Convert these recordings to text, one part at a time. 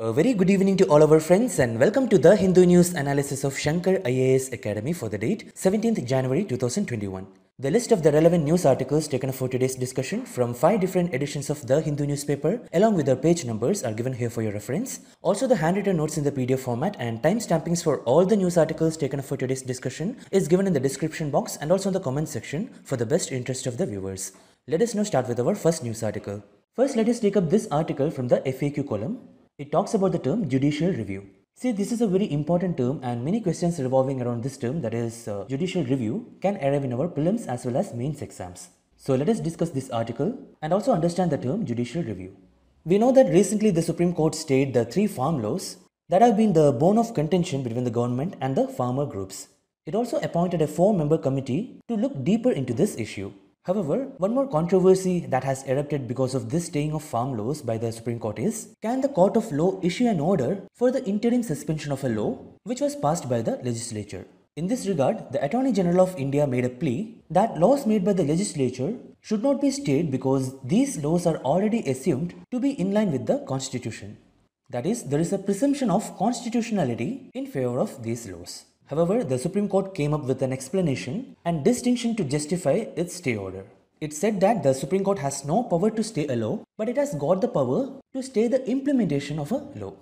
A very good evening to all our friends and welcome to the Hindu news analysis of Shankar IAS Academy for the date 17th January 2021. The list of the relevant news articles taken for today's discussion from five different editions of the Hindu newspaper along with their page numbers are given here for your reference. Also the handwritten notes in the PDF format and time stampings for all the news articles taken for today's discussion is given in the description box and also in the comment section for the best interest of the viewers. Let us now start with our first news article. First let us take up this article from the FAQ column. It talks about the term judicial review. See, this is a very important term and many questions revolving around this term that is uh, judicial review can arrive in our prelims as well as mains exams. So let us discuss this article and also understand the term judicial review. We know that recently the Supreme Court stayed the three farm laws that have been the bone of contention between the government and the farmer groups. It also appointed a four-member committee to look deeper into this issue. However, one more controversy that has erupted because of this staying of farm laws by the Supreme Court is can the Court of Law issue an order for the interim suspension of a law which was passed by the legislature? In this regard, the Attorney General of India made a plea that laws made by the legislature should not be stayed because these laws are already assumed to be in line with the Constitution. That is, there is a presumption of constitutionality in favor of these laws. However, the Supreme Court came up with an explanation and distinction to justify its stay order. It said that the Supreme Court has no power to stay a law, but it has got the power to stay the implementation of a law.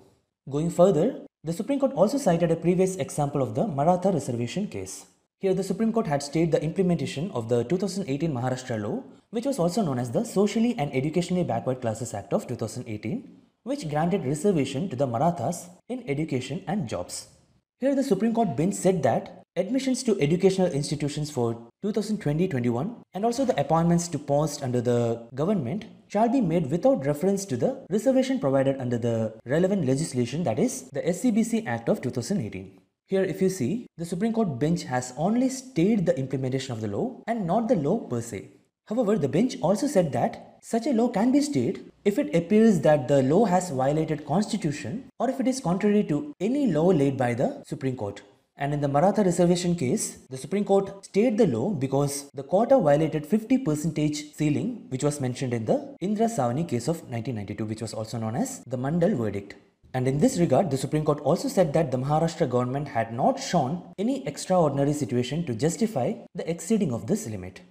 Going further, the Supreme Court also cited a previous example of the Maratha reservation case. Here, the Supreme Court had stayed the implementation of the 2018 Maharashtra law, which was also known as the Socially and Educationally Backward Classes Act of 2018, which granted reservation to the Marathas in education and jobs. Here, the Supreme Court bench said that admissions to educational institutions for 2020-21 and also the appointments to posts under the government shall be made without reference to the reservation provided under the relevant legislation that is the SCBC Act of 2018. Here, if you see, the Supreme Court bench has only stayed the implementation of the law and not the law per se. However, the bench also said that such a law can be stayed if it appears that the law has violated constitution or if it is contrary to any law laid by the Supreme Court. And in the Maratha reservation case, the Supreme Court stayed the law because the quota violated 50% ceiling which was mentioned in the Indra Savani case of 1992 which was also known as the Mandal verdict. And in this regard, the Supreme Court also said that the Maharashtra government had not shown any extraordinary situation to justify the exceeding of this limit.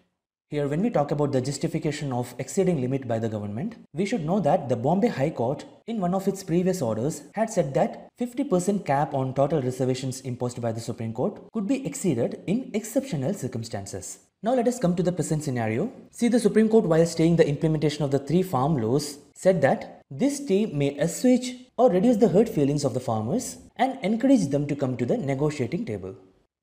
Here, when we talk about the justification of exceeding limit by the government, we should know that the Bombay High Court, in one of its previous orders, had said that 50% cap on total reservations imposed by the Supreme Court could be exceeded in exceptional circumstances. Now let us come to the present scenario. See, the Supreme Court, while staying the implementation of the three farm laws, said that this stay may assuage or reduce the hurt feelings of the farmers and encourage them to come to the negotiating table.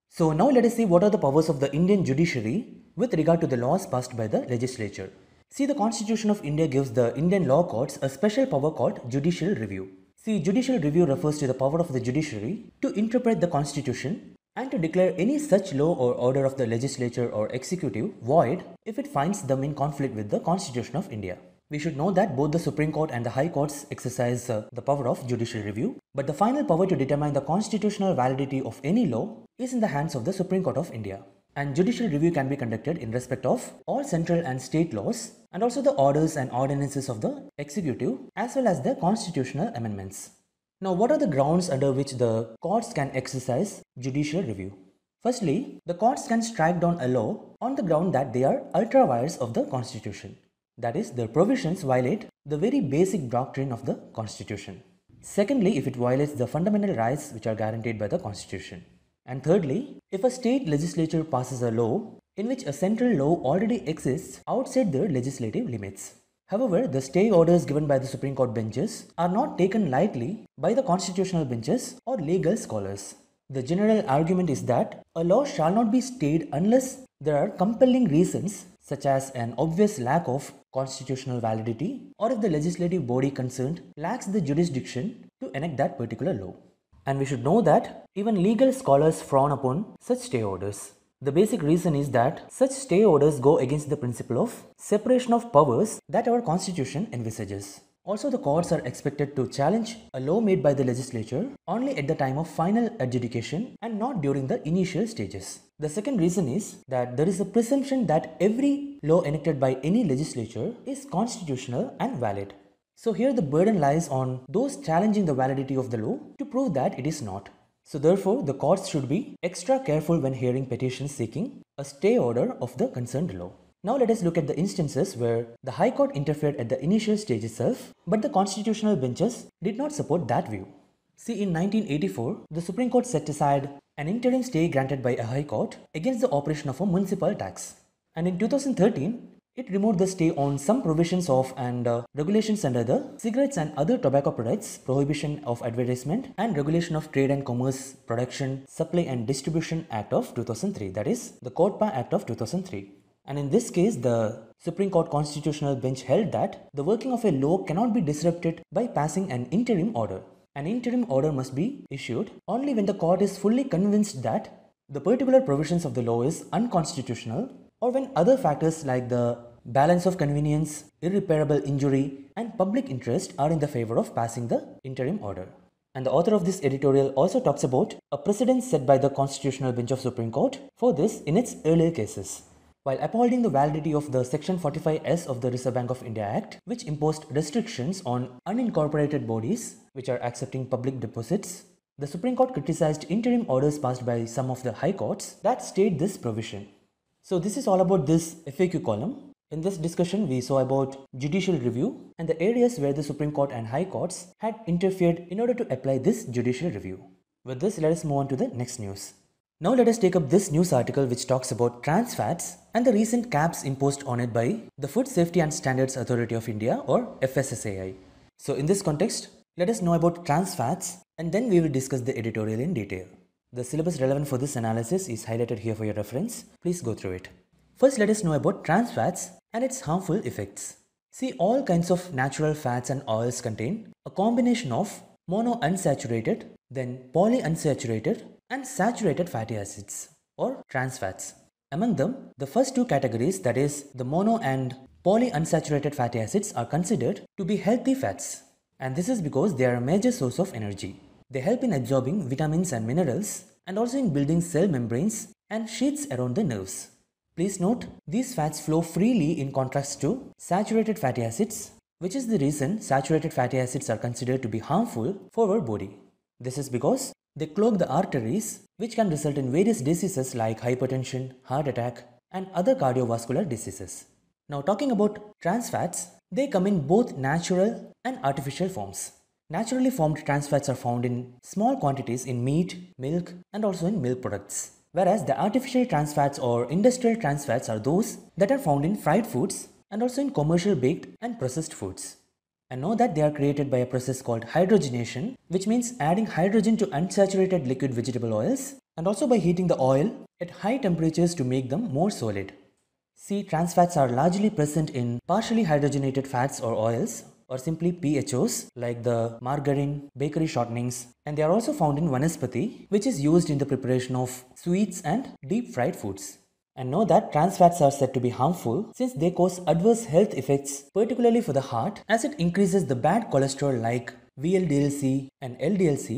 So now let us see what are the powers of the Indian judiciary with regard to the laws passed by the legislature. See, the Constitution of India gives the Indian law courts a special power called judicial review. See, judicial review refers to the power of the judiciary to interpret the Constitution and to declare any such law or order of the legislature or executive void if it finds them in conflict with the Constitution of India. We should know that both the Supreme Court and the High Courts exercise uh, the power of judicial review, but the final power to determine the constitutional validity of any law is in the hands of the Supreme Court of India and judicial review can be conducted in respect of all central and state laws and also the orders and ordinances of the executive as well as the constitutional amendments. Now, what are the grounds under which the courts can exercise judicial review? Firstly, the courts can strike down a law on the ground that they are ultra vires of the constitution. That is, their provisions violate the very basic doctrine of the constitution. Secondly, if it violates the fundamental rights which are guaranteed by the constitution. And thirdly, if a state legislature passes a law in which a central law already exists outside their legislative limits. However, the stay orders given by the Supreme Court benches are not taken lightly by the constitutional benches or legal scholars. The general argument is that a law shall not be stayed unless there are compelling reasons such as an obvious lack of constitutional validity or if the legislative body concerned lacks the jurisdiction to enact that particular law. And we should know that even legal scholars frown upon such stay orders. The basic reason is that such stay orders go against the principle of separation of powers that our constitution envisages. Also, the courts are expected to challenge a law made by the legislature only at the time of final adjudication and not during the initial stages. The second reason is that there is a presumption that every law enacted by any legislature is constitutional and valid. So here the burden lies on those challenging the validity of the law to prove that it is not. So therefore, the courts should be extra careful when hearing petitions seeking a stay order of the concerned law. Now let us look at the instances where the High Court interfered at the initial stage itself, but the constitutional benches did not support that view. See, in 1984, the Supreme Court set aside an interim stay granted by a High Court against the operation of a municipal tax. And in 2013, it removed the stay on some provisions of and uh, regulations under the Cigarettes and Other Tobacco Products Prohibition of Advertisement and Regulation of Trade and Commerce Production, Supply and Distribution Act of 2003, that is, the CODPA Act of 2003. And in this case, the Supreme Court Constitutional Bench held that the working of a law cannot be disrupted by passing an interim order. An interim order must be issued only when the court is fully convinced that the particular provisions of the law is unconstitutional or when other factors like the balance of convenience, irreparable injury, and public interest are in the favor of passing the interim order. And the author of this editorial also talks about a precedent set by the Constitutional Bench of Supreme Court for this in its earlier cases. While upholding the validity of the Section 45S of the Reserve Bank of India Act, which imposed restrictions on unincorporated bodies which are accepting public deposits, the Supreme Court criticized interim orders passed by some of the high courts that stayed this provision. So this is all about this FAQ column. In this discussion, we saw about judicial review and the areas where the Supreme Court and High Courts had interfered in order to apply this judicial review. With this, let us move on to the next news. Now let us take up this news article which talks about trans fats and the recent caps imposed on it by the Food Safety and Standards Authority of India or FSSAI. So in this context, let us know about trans fats and then we will discuss the editorial in detail. The syllabus relevant for this analysis is highlighted here for your reference. Please go through it. First, let us know about trans fats and its harmful effects. See, all kinds of natural fats and oils contain a combination of monounsaturated, then polyunsaturated, and saturated fatty acids or trans fats. Among them, the first two categories, that is, the mono and polyunsaturated fatty acids, are considered to be healthy fats, and this is because they are a major source of energy. They help in absorbing vitamins and minerals and also in building cell membranes and sheaths around the nerves. Please note, these fats flow freely in contrast to saturated fatty acids, which is the reason saturated fatty acids are considered to be harmful for our body. This is because they clog the arteries, which can result in various diseases like hypertension, heart attack, and other cardiovascular diseases. Now, talking about trans fats, they come in both natural and artificial forms. Naturally formed trans fats are found in small quantities in meat, milk, and also in milk products. Whereas the artificial trans fats or industrial trans fats are those that are found in fried foods and also in commercial baked and processed foods. And know that they are created by a process called hydrogenation, which means adding hydrogen to unsaturated liquid vegetable oils and also by heating the oil at high temperatures to make them more solid. See, trans fats are largely present in partially hydrogenated fats or oils or simply PHOs like the margarine, bakery shortenings and they are also found in vanaspati which is used in the preparation of sweets and deep fried foods. And know that trans fats are said to be harmful since they cause adverse health effects particularly for the heart as it increases the bad cholesterol like VLDLC and LDLC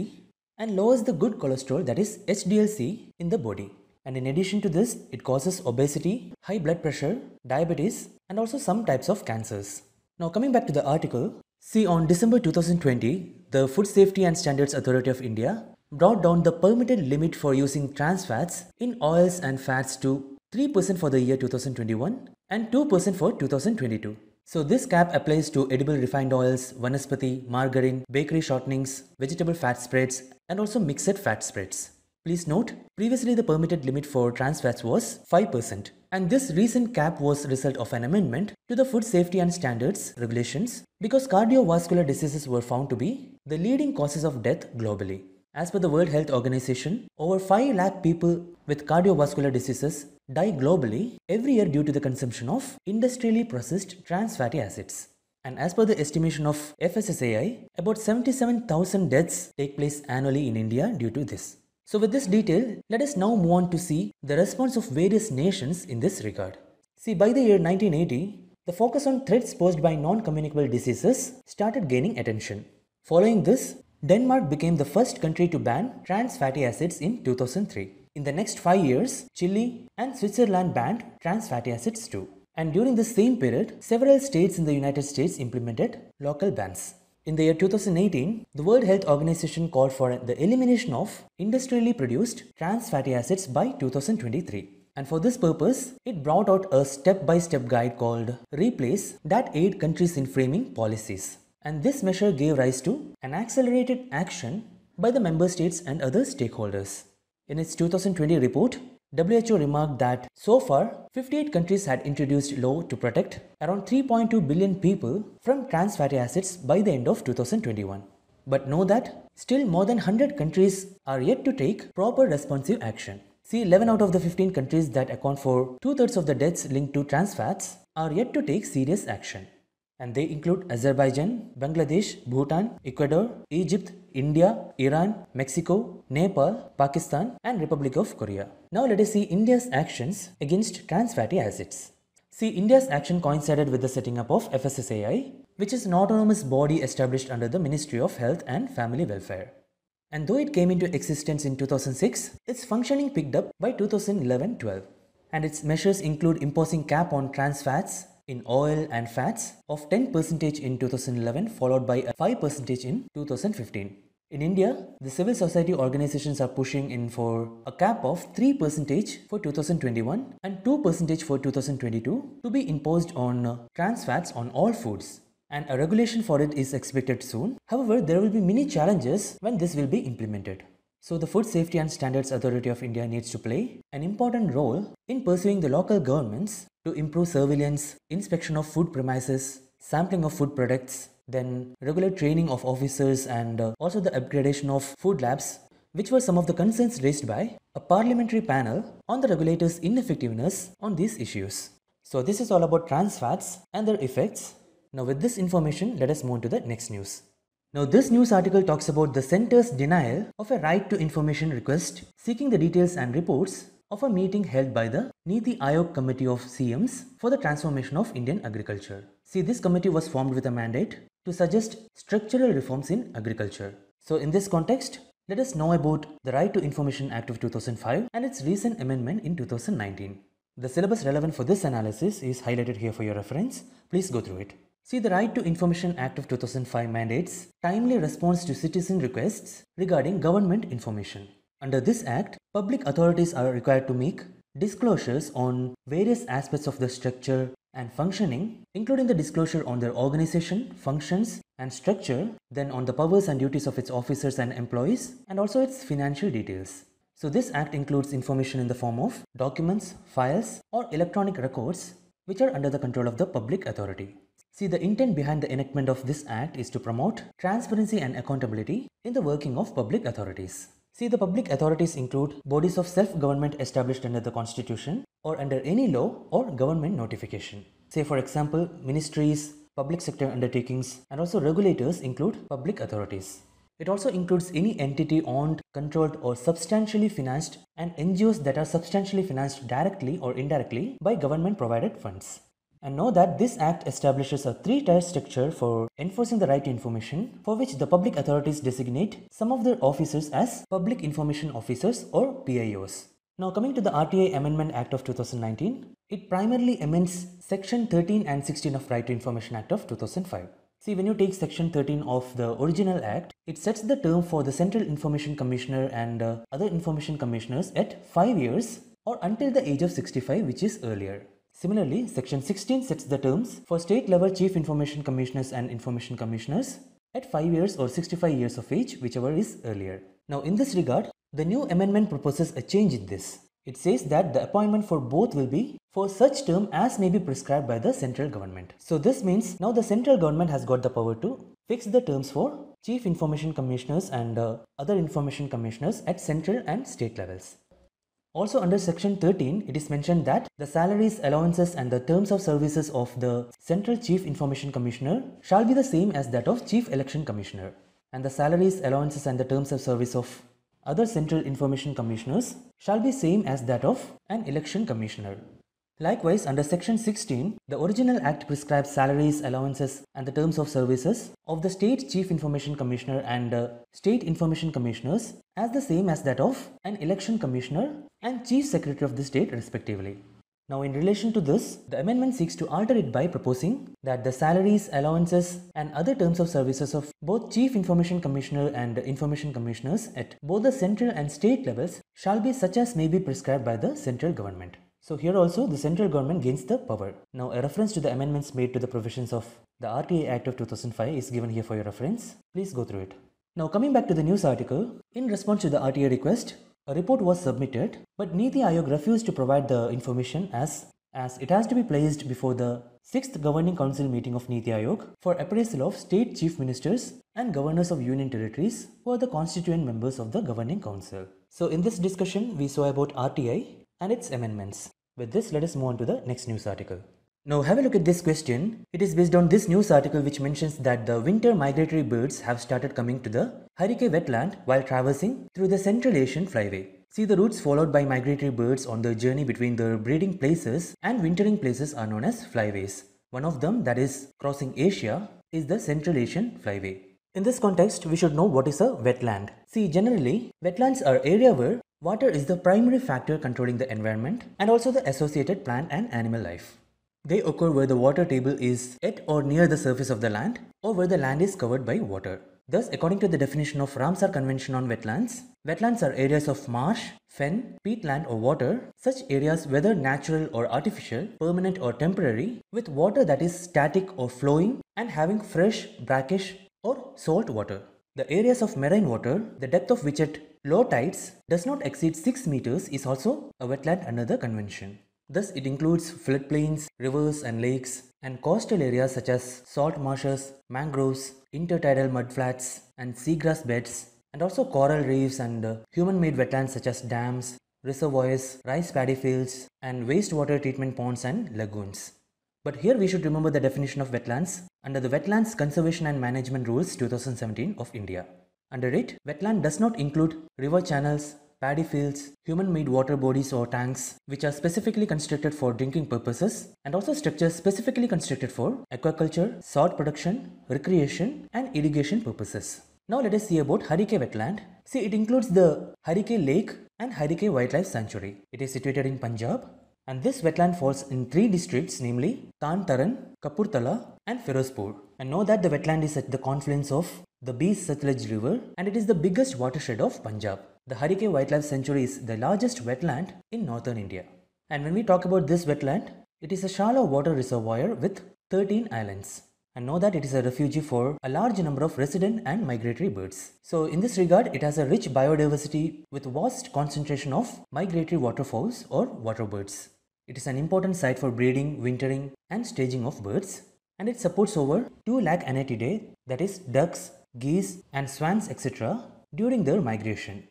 and lowers the good cholesterol that is HDLC in the body. And in addition to this, it causes obesity, high blood pressure, diabetes, and also some types of cancers. Now coming back to the article, see on December 2020, the Food Safety and Standards Authority of India brought down the permitted limit for using trans fats in oils and fats to 3% for the year 2021 and 2% for 2022. So this cap applies to edible refined oils, vanaspati, margarine, bakery shortenings, vegetable fat spreads and also mixed fat spreads. Please note, previously the permitted limit for trans fats was 5%. And this recent cap was result of an amendment to the Food Safety and Standards regulations because cardiovascular diseases were found to be the leading causes of death globally. As per the World Health Organization, over 5 lakh people with cardiovascular diseases die globally every year due to the consumption of industrially processed trans fatty acids. And as per the estimation of FSSAI, about 77,000 deaths take place annually in India due to this. So with this detail, let us now move on to see the response of various nations in this regard. See, by the year 1980, the focus on threats posed by non-communicable diseases started gaining attention. Following this, Denmark became the first country to ban trans fatty acids in 2003. In the next five years, Chile and Switzerland banned trans fatty acids too. And during the same period, several states in the United States implemented local bans. In the year 2018, the World Health Organization called for the elimination of industrially produced trans fatty acids by 2023. And for this purpose, it brought out a step by step guide called Replace that aid countries in framing policies. And this measure gave rise to an accelerated action by the member states and other stakeholders. In its 2020 report, WHO remarked that so far, 58 countries had introduced law to protect around 3.2 billion people from trans fatty acids by the end of 2021. But know that still more than 100 countries are yet to take proper responsive action. See, 11 out of the 15 countries that account for two thirds of the deaths linked to trans fats are yet to take serious action and they include Azerbaijan, Bangladesh, Bhutan, Ecuador, Egypt, India, Iran, Mexico, Nepal, Pakistan and Republic of Korea. Now let us see India's actions against trans fatty acids. See India's action coincided with the setting up of FSSAI which is an autonomous body established under the Ministry of Health and Family Welfare. And though it came into existence in 2006, its functioning picked up by 2011-12 and its measures include imposing cap on trans fats in oil and fats of 10% in 2011 followed by 5% in 2015. In India, the civil society organizations are pushing in for a cap of 3% for 2021 and 2% for 2022 to be imposed on trans fats on all foods and a regulation for it is expected soon. However, there will be many challenges when this will be implemented. So the Food Safety and Standards Authority of India needs to play an important role in pursuing the local governments to improve surveillance, inspection of food premises, sampling of food products, then regular training of officers and uh, also the upgradation of food labs, which were some of the concerns raised by a parliamentary panel on the regulator's ineffectiveness on these issues. So this is all about trans fats and their effects. Now with this information, let us move on to the next news. Now, this news article talks about the center's denial of a right to information request seeking the details and reports of a meeting held by the Niti Aayog Committee of CMs for the Transformation of Indian Agriculture. See, this committee was formed with a mandate to suggest structural reforms in agriculture. So, in this context, let us know about the Right to Information Act of 2005 and its recent amendment in 2019. The syllabus relevant for this analysis is highlighted here for your reference. Please go through it. See, the Right to Information Act of 2005 mandates timely response to citizen requests regarding government information. Under this act, public authorities are required to make disclosures on various aspects of the structure and functioning, including the disclosure on their organization, functions, and structure, then on the powers and duties of its officers and employees, and also its financial details. So, this act includes information in the form of documents, files, or electronic records which are under the control of the public authority. See, the intent behind the enactment of this act is to promote transparency and accountability in the working of public authorities. See, the public authorities include bodies of self-government established under the constitution or under any law or government notification. Say for example, ministries, public sector undertakings and also regulators include public authorities. It also includes any entity owned, controlled or substantially financed and NGOs that are substantially financed directly or indirectly by government provided funds and know that this act establishes a three-tier structure for enforcing the right to information for which the public authorities designate some of their officers as public information officers or PIOs. Now coming to the RTA Amendment Act of 2019, it primarily amends section 13 and 16 of Right to Information Act of 2005. See, when you take section 13 of the original act, it sets the term for the Central Information Commissioner and uh, other information commissioners at 5 years or until the age of 65 which is earlier. Similarly, Section 16 sets the terms for state level chief information commissioners and information commissioners at 5 years or 65 years of age, whichever is earlier. Now, in this regard, the new amendment proposes a change in this. It says that the appointment for both will be for such term as may be prescribed by the central government. So this means now the central government has got the power to fix the terms for chief information commissioners and uh, other information commissioners at central and state levels. Also under section 13, it is mentioned that the salaries, allowances and the terms of services of the Central Chief Information Commissioner shall be the same as that of Chief Election Commissioner and the salaries, allowances and the terms of service of other Central Information Commissioners shall be same as that of an Election Commissioner. Likewise, under section 16, the original act prescribes salaries, allowances and the terms of services of the State Chief Information Commissioner and State Information Commissioners as the same as that of an Election Commissioner and Chief Secretary of the state respectively. Now in relation to this, the amendment seeks to alter it by proposing that the salaries, allowances and other terms of services of both Chief Information Commissioner and Information Commissioners at both the central and state levels shall be such as may be prescribed by the central government. So here also the central government gains the power. Now a reference to the amendments made to the provisions of the RTA Act of 2005 is given here for your reference. Please go through it. Now coming back to the news article, in response to the RTA request, a report was submitted, but Niti Aayog refused to provide the information as, as it has to be placed before the 6th Governing Council meeting of Niti Aayog for appraisal of state chief ministers and governors of union territories who are the constituent members of the Governing Council. So in this discussion, we saw about RTI and its amendments. With this, let us move on to the next news article. Now have a look at this question. It is based on this news article which mentions that the winter migratory birds have started coming to the Harike wetland while traversing through the Central Asian flyway. See the routes followed by migratory birds on their journey between their breeding places and wintering places are known as flyways. One of them that is crossing Asia is the Central Asian flyway. In this context, we should know what is a wetland. See, generally, wetlands are area where water is the primary factor controlling the environment and also the associated plant and animal life. They occur where the water table is at or near the surface of the land or where the land is covered by water. Thus, according to the definition of Ramsar Convention on Wetlands, wetlands are areas of marsh, fen, peatland or water, such areas whether natural or artificial, permanent or temporary, with water that is static or flowing and having fresh, brackish or salt water. The areas of marine water, the depth of which at low tides does not exceed 6 meters is also a wetland under the convention. Thus, it includes floodplains, rivers and lakes, and coastal areas such as salt marshes, mangroves, intertidal mudflats, and seagrass beds, and also coral reefs and uh, human-made wetlands such as dams, reservoirs, rice paddy fields, and wastewater treatment ponds and lagoons. But here we should remember the definition of wetlands under the Wetlands Conservation and Management Rules 2017 of India. Under it, wetland does not include river channels, paddy fields, human-made water bodies or tanks which are specifically constructed for drinking purposes and also structures specifically constructed for aquaculture, salt production, recreation and irrigation purposes. Now let us see about Harike wetland. See it includes the Harike lake and Harike wildlife sanctuary. It is situated in Punjab and this wetland falls in three districts namely Kantaran, Kapurthala, and Ferozpur. And know that the wetland is at the confluence of the Bees Satluj River, and it is the biggest watershed of Punjab. The Harike Wildlife Sanctuary is the largest wetland in northern India. And when we talk about this wetland, it is a shallow water reservoir with 13 islands. And know that it is a refuge for a large number of resident and migratory birds. So in this regard, it has a rich biodiversity with vast concentration of migratory waterfowls or waterbirds. It is an important site for breeding, wintering and staging of birds. And it supports over 2 lakh anatidae, that is ducks, geese and swans etc. during their migration.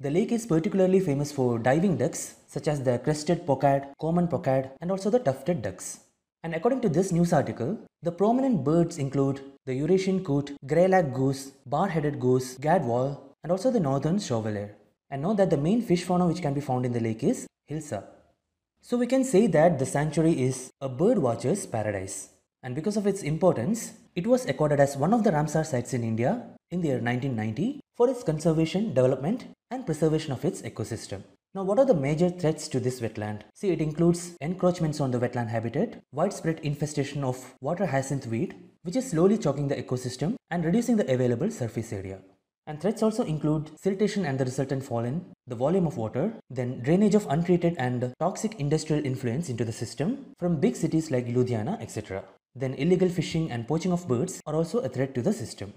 The lake is particularly famous for diving ducks such as the crested pochard, common pochard and also the tufted ducks. And according to this news article, the prominent birds include the Eurasian coot, grey-lag goose, bar-headed goose, gadwall and also the northern shoveler. And know that the main fish fauna which can be found in the lake is hilsa. So we can say that the sanctuary is a bird watcher's paradise. And because of its importance, it was accorded as one of the Ramsar sites in India in the year 1990 for its conservation, development, and preservation of its ecosystem. Now, what are the major threats to this wetland? See, it includes encroachments on the wetland habitat, widespread infestation of water hyacinth weed, which is slowly choking the ecosystem and reducing the available surface area. And threats also include siltation and the resultant fall in, the volume of water, then drainage of untreated and toxic industrial influence into the system from big cities like Ludhiana, etc then illegal fishing and poaching of birds are also a threat to the system.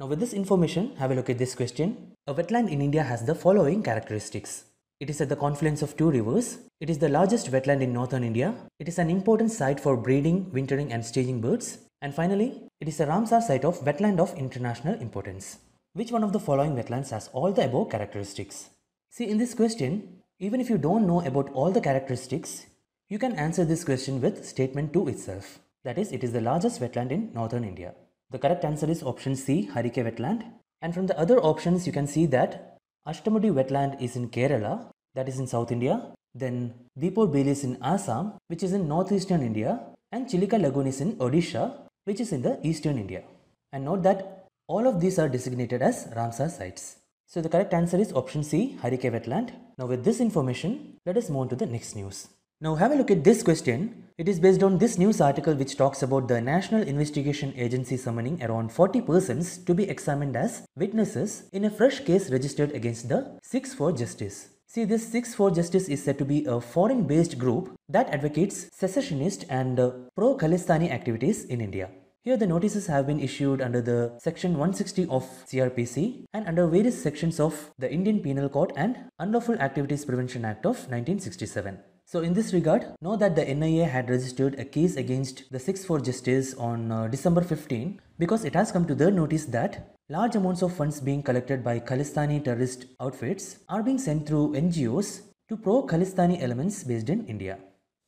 Now with this information, have a look at this question. A wetland in India has the following characteristics. It is at the confluence of two rivers. It is the largest wetland in northern India. It is an important site for breeding, wintering and staging birds. And finally, it is a Ramsar site of wetland of international importance. Which one of the following wetlands has all the above characteristics? See in this question, even if you don't know about all the characteristics, you can answer this question with statement 2 itself. That is, it is the largest wetland in northern India. The correct answer is option C, Harike wetland. And from the other options, you can see that Ashtamudi wetland is in Kerala, that is in South India. Then Dipod Bay is in Assam, which is in northeastern India. And Chilika Lagoon is in Odisha, which is in the eastern India. And note that all of these are designated as Ramsar sites. So the correct answer is option C, Harike wetland. Now with this information, let us move on to the next news. Now have a look at this question. It is based on this news article which talks about the National Investigation Agency summoning around 40 persons to be examined as witnesses in a fresh case registered against the 6 for Justice. See, this 6 for Justice is said to be a foreign based group that advocates secessionist and uh, pro Khalistani activities in India. Here the notices have been issued under the section 160 of CRPC and under various sections of the Indian Penal Code and Unlawful Activities Prevention Act of 1967. So in this regard, know that the NIA had registered a case against the six for Justice on uh, December 15 because it has come to their notice that large amounts of funds being collected by Khalistani terrorist outfits are being sent through NGOs to pro-Khalistani elements based in India.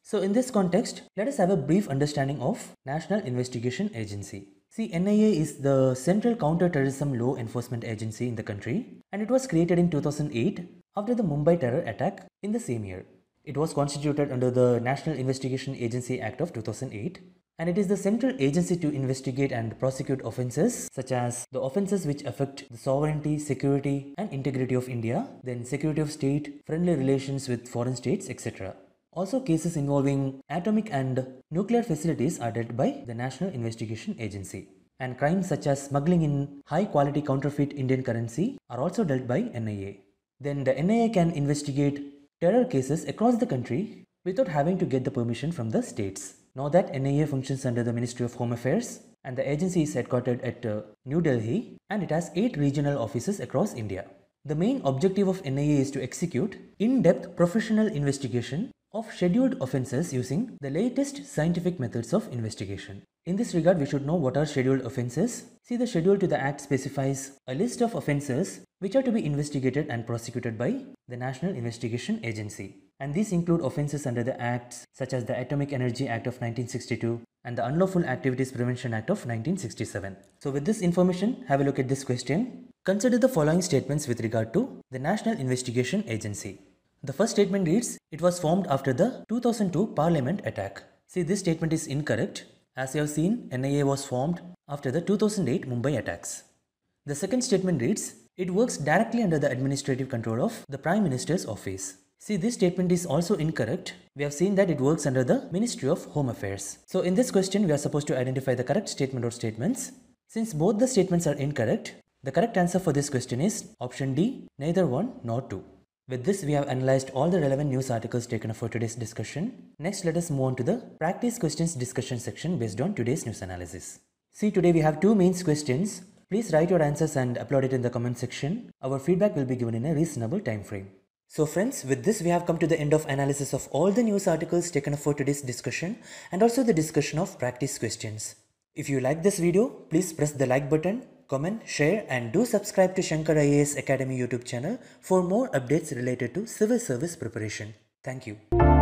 So in this context, let us have a brief understanding of National Investigation Agency. See, NIA is the central counter-terrorism law enforcement agency in the country and it was created in 2008 after the Mumbai terror attack in the same year. It was constituted under the National Investigation Agency Act of 2008 and it is the central agency to investigate and prosecute offences such as the offences which affect the sovereignty, security and integrity of India, then security of state, friendly relations with foreign states, etc. Also cases involving atomic and nuclear facilities are dealt by the National Investigation Agency. And crimes such as smuggling in high quality counterfeit Indian currency are also dealt by NIA. Then the NIA can investigate there are cases across the country without having to get the permission from the states. Now that NIA functions under the Ministry of Home Affairs and the agency is headquartered at uh, New Delhi and it has 8 regional offices across India. The main objective of NIA is to execute in-depth professional investigation of scheduled offences using the latest scientific methods of investigation. In this regard, we should know what are scheduled offences. See, the schedule to the Act specifies a list of offences which are to be investigated and prosecuted by the National Investigation Agency. And these include offences under the Acts such as the Atomic Energy Act of 1962 and the Unlawful Activities Prevention Act of 1967. So, with this information, have a look at this question. Consider the following statements with regard to the National Investigation Agency. The first statement reads It was formed after the 2002 Parliament attack. See, this statement is incorrect as you have seen, NIA was formed after the 2008 Mumbai attacks. The second statement reads, it works directly under the administrative control of the Prime Minister's office. See, this statement is also incorrect. We have seen that it works under the Ministry of Home Affairs. So in this question, we are supposed to identify the correct statement or statements. Since both the statements are incorrect, the correct answer for this question is option D, neither one nor two. With this, we have analyzed all the relevant news articles taken up for today's discussion. Next, let us move on to the practice questions discussion section based on today's news analysis. See, today we have two main questions. Please write your answers and upload it in the comment section. Our feedback will be given in a reasonable time frame. So friends, with this we have come to the end of analysis of all the news articles taken up for today's discussion and also the discussion of practice questions. If you like this video, please press the like button comment, share and do subscribe to Shankar IAS Academy YouTube channel for more updates related to civil service preparation. Thank you.